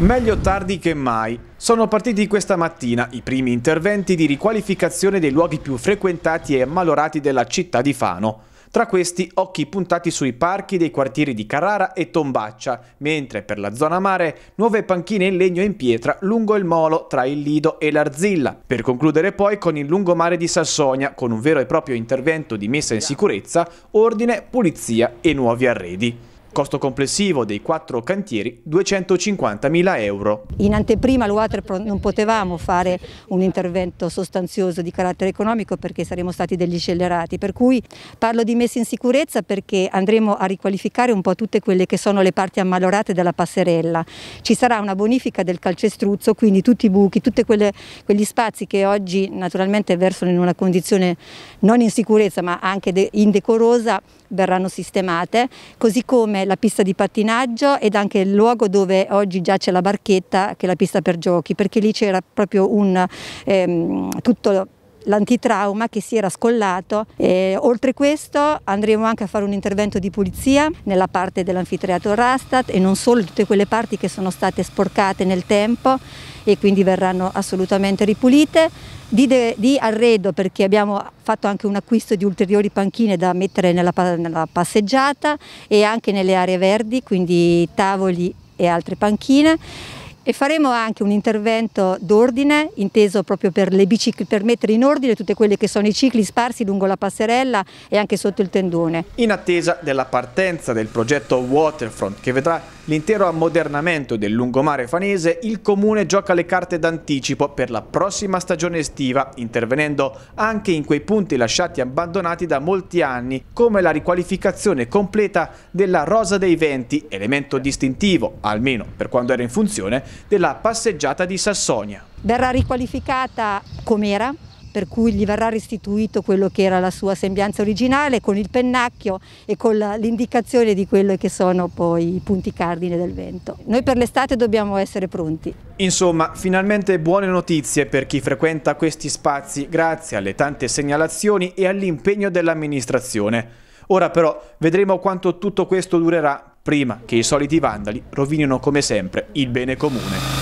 Meglio tardi che mai. Sono partiti questa mattina i primi interventi di riqualificazione dei luoghi più frequentati e ammalorati della città di Fano. Tra questi occhi puntati sui parchi dei quartieri di Carrara e Tombaccia, mentre per la zona mare nuove panchine in legno e in pietra lungo il molo tra il Lido e l'Arzilla. Per concludere poi con il lungomare di Sassonia con un vero e proprio intervento di messa in sicurezza, ordine, pulizia e nuovi arredi. Costo complessivo dei quattro cantieri 250.000 euro. In anteprima all'Uatre non potevamo fare un intervento sostanzioso di carattere economico perché saremmo stati degli scellerati, per cui parlo di messa in sicurezza perché andremo a riqualificare un po' tutte quelle che sono le parti ammalorate della passerella. Ci sarà una bonifica del calcestruzzo, quindi tutti i buchi, tutti quegli spazi che oggi naturalmente versano in una condizione non in sicurezza ma anche indecorosa verranno sistemate, così come la pista di pattinaggio ed anche il luogo dove oggi giace la barchetta che è la pista per giochi perché lì c'era proprio un, ehm, tutto l'antitrauma che si era scollato. E, oltre questo andremo anche a fare un intervento di pulizia nella parte dell'anfiteatro Rastat e non solo tutte quelle parti che sono state sporcate nel tempo e quindi verranno assolutamente ripulite. Di, de, di, arredo perché abbiamo fatto anche un acquisto di ulteriori panchine da mettere nella, nella passeggiata e anche nelle aree verdi, quindi tavoli e altre panchine e faremo anche un intervento d'ordine inteso proprio per, le bicicli, per mettere in ordine tutti quelli che sono i cicli sparsi lungo la passerella e anche sotto il tendone. In attesa della partenza del progetto Waterfront che vedrà l'intero ammodernamento del lungomare fanese, il comune gioca le carte d'anticipo per la prossima stagione estiva, intervenendo anche in quei punti lasciati abbandonati da molti anni, come la riqualificazione completa della Rosa dei Venti, elemento distintivo, almeno per quando era in funzione, della passeggiata di Sassonia. Verrà riqualificata com'era per cui gli verrà restituito quello che era la sua sembianza originale con il pennacchio e con l'indicazione di quello che sono poi i punti cardine del vento. Noi per l'estate dobbiamo essere pronti. Insomma, finalmente buone notizie per chi frequenta questi spazi grazie alle tante segnalazioni e all'impegno dell'amministrazione. Ora però vedremo quanto tutto questo durerà prima che i soliti vandali rovinino come sempre il bene comune.